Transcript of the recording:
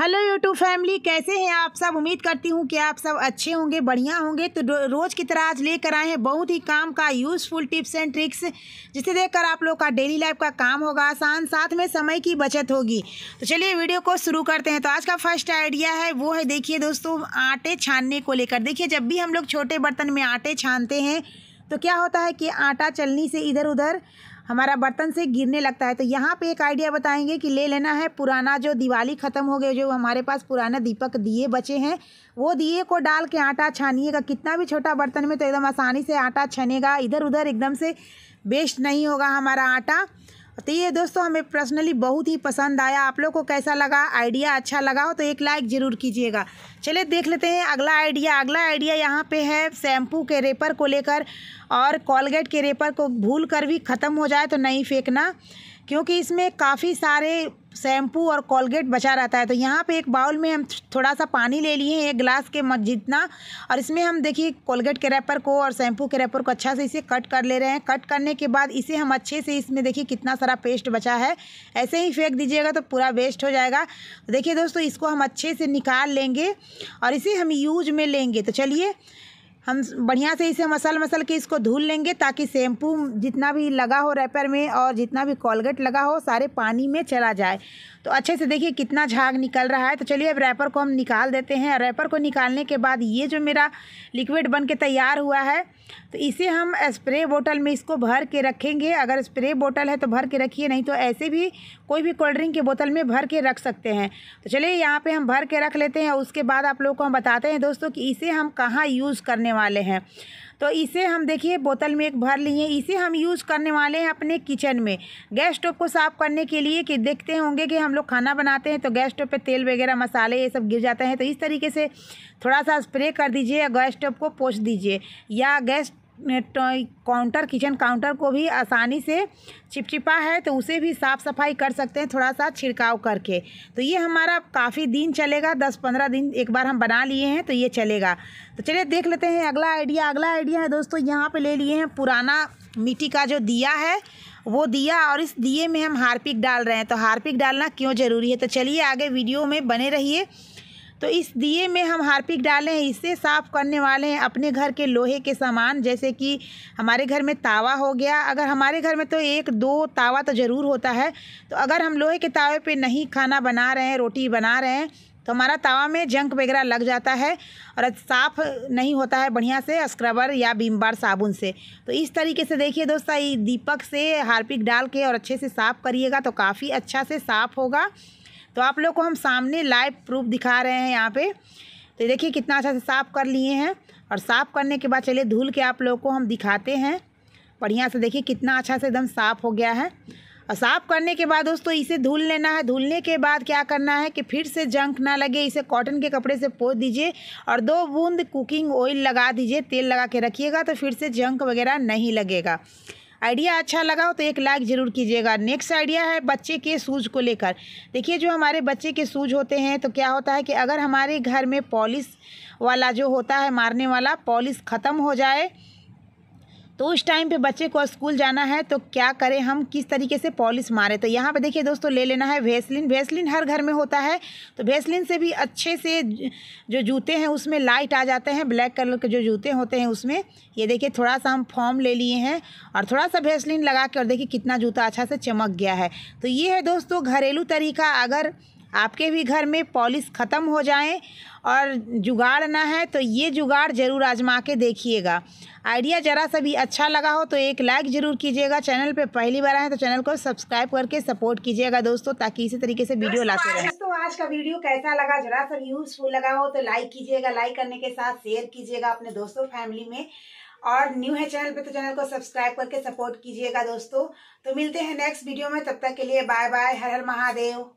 hello YouTube family कैसे हैं आप सब उम्मीद करती हूँ कि आप सब अच्छे होंगे बढ़िया होंगे तो रोज़ की तरह आज लेकर आए हैं बहुत ही काम का यूज़फुल टिप्स एंड ट्रिक्स जिसे देखकर आप लोग का डेली लाइफ का काम होगा आसान साथ में समय की बचत होगी तो चलिए वीडियो को शुरू करते हैं तो आज का फर्स्ट आइडिया है वो है देखिए दोस्तों आटे छानने को लेकर देखिए जब भी हम लोग छोटे बर्तन में आटे छानते हैं तो क्या होता है कि आटा चलनी से इधर उधर हमारा बर्तन से गिरने लगता है तो यहाँ पे एक आइडिया बताएंगे कि ले लेना है पुराना जो दिवाली ख़त्म हो गया जो हमारे पास पुराना दीपक दिए बचे हैं वो दिए को डाल के आटा छानिएगा कितना भी छोटा बर्तन में तो एकदम आसानी से आटा छनेगा इधर उधर एकदम से वेस्ट नहीं होगा हमारा आटा तो ये दोस्तों हमें पर्सनली बहुत ही पसंद आया आप लोग को कैसा लगा आइडिया अच्छा लगा हो तो एक लाइक ज़रूर कीजिएगा चलिए देख लेते हैं अगला आइडिया अगला आइडिया यहाँ पे है शैम्पू के रेपर को लेकर और कॉलगेट के रेपर को भूल कर भी ख़त्म हो जाए तो नहीं फेंकना क्योंकि इसमें काफ़ी सारे शैम्पू और कोलगेट बचा रहता है तो यहाँ पे एक बाउल में हम थोड़ा सा पानी ले लिए एक गिलास के जितना और इसमें हम देखिए कोलगेट के रैपर को और शैम्पू के रैपर को अच्छा से इसे कट कर ले रहे हैं कट करने के बाद इसे हम अच्छे से इसमें देखिए कितना सारा पेस्ट बचा है ऐसे ही फेंक दीजिएगा तो पूरा वेस्ट हो जाएगा देखिए दोस्तों इसको हम अच्छे से निकाल लेंगे और इसे हम यूज में लेंगे तो चलिए हम बढ़िया से इसे मसल मसल के इसको धुल लेंगे ताकि शैम्पू जितना भी लगा हो रैपर में और जितना भी कॉलगेट लगा हो सारे पानी में चला जाए तो अच्छे से देखिए कितना झाग निकल रहा है तो चलिए अब रैपर को हम निकाल देते हैं रैपर को निकालने के बाद ये जो मेरा लिक्विड बन के तैयार हुआ है तो इसे हम स्प्रे बोतल में इसको भर के रखेंगे अगर स्प्रे बोतल है तो भर के रखिए नहीं तो ऐसे भी कोई भी कोल्ड ड्रिंक के बोतल में भर के रख सकते हैं तो चलिए यहाँ पर हम भर के रख लेते हैं उसके बाद आप लोग को हम बताते हैं दोस्तों कि इसे हम कहाँ यूज़ करने वाले हैं तो इसे हम देखिए बोतल में एक भर लिए इसे हम यूज़ करने वाले हैं अपने किचन में गैस स्टोव को साफ़ करने के लिए कि देखते होंगे कि हम लोग खाना बनाते हैं तो गैस स्टोव पे तेल वगैरह मसाले ये सब गिर जाते हैं तो इस तरीके से थोड़ा सा स्प्रे कर दीजिए या गैस स्टोव को पोछ दीजिए या गैस काउंटर किचन काउंटर को भी आसानी से चिपचिपा है तो उसे भी साफ़ सफाई कर सकते हैं थोड़ा सा छिड़काव करके तो ये हमारा काफ़ी दिन चलेगा दस पंद्रह दिन एक बार हम बना लिए हैं तो ये चलेगा तो चलिए देख लेते हैं अगला आइडिया अगला आइडिया है दोस्तों यहाँ पर ले लिए हैं पुराना मिट्टी का जो दिया है वो दिया और इस दिए में हम हारपिक डाल रहे हैं तो हारपिक डालना क्यों ज़रूरी है तो चलिए आगे वीडियो में बने रहिए तो इस दिए में हम हार्पिक डाले हैं इससे साफ़ करने वाले हैं अपने घर के लोहे के सामान जैसे कि हमारे घर में तावा हो गया अगर हमारे घर में तो एक दो तावा तो ज़रूर होता है तो अगर हम लोहे के तावे पे नहीं खाना बना रहे हैं रोटी बना रहे हैं तो हमारा तावा में जंक वगैरह लग जाता है और साफ़ नहीं होता है बढ़िया से स्क्रबर या बीम बार साबुन से तो इस तरीके से देखिए दोस्तों दीपक से हार्पिक डाल के और अच्छे से साफ़ करिएगा तो काफ़ी अच्छा से साफ़ होगा तो आप लोग को हम सामने लाइव प्रूफ दिखा रहे हैं यहाँ पे तो देखिए कितना अच्छा से साफ़ कर लिए हैं और साफ़ करने के बाद चलिए धुल के आप लोग को हम दिखाते हैं बढ़िया से देखिए कितना अच्छा से एकदम साफ़ हो गया है और साफ़ करने के बाद दोस्तों इसे धुल लेना है धुलने के बाद क्या करना है कि फिर से जंक ना लगे इसे कॉटन के कपड़े से पोत दीजिए और दो बूंद कुकिंग ऑयल लगा दीजिए तेल लगा के रखिएगा तो फिर से जंक वगैरह नहीं लगेगा आइडिया अच्छा लगा हो तो एक लाइक ज़रूर कीजिएगा नेक्स्ट आइडिया है बच्चे के सूज को लेकर देखिए जो हमारे बच्चे के सूज होते हैं तो क्या होता है कि अगर हमारे घर में पॉलिस वाला जो होता है मारने वाला पॉलिश ख़त्म हो जाए तो उस टाइम पे बच्चे को स्कूल जाना है तो क्या करें हम किस तरीके से पॉलिश मारें तो यहाँ पे देखिए दोस्तों ले लेना है वेसलिन वेसलिन हर घर में होता है तो वेसलिन से भी अच्छे से जो जूते हैं उसमें लाइट आ जाते हैं ब्लैक कलर के जो जूते होते हैं उसमें ये देखिए थोड़ा सा हम फॉर्म ले लिए हैं और थोड़ा सा वेसलिन लगा के और देखिए कितना जूता अच्छा से चमक गया है तो ये है दोस्तों घरेलू तरीका अगर आपके भी घर में पॉलिश ख़त्म हो जाए और जुगाड़ ना है तो ये जुगाड़ ज़रूर आजमा के देखिएगा आइडिया ज़रा सा भी अच्छा लगा हो तो एक लाइक ज़रूर कीजिएगा चैनल पे पहली बार आए तो चैनल को सब्सक्राइब करके सपोर्ट कीजिएगा दोस्तों ताकि इसी तरीके से वीडियो लाते रहें दोस्तों आज का वीडियो कैसा लगा जरा सा यूज़फुल लगा हो तो लाइक कीजिएगा लाइक करने के साथ शेयर कीजिएगा अपने दोस्तों फैमिली में और न्यू है चैनल पे तो चैनल को सब्सक्राइब करके सपोर्ट कीजिएगा दोस्तों तो मिलते हैं नेक्स्ट वीडियो में तब तक के लिए बाय बाय हर हर महादेव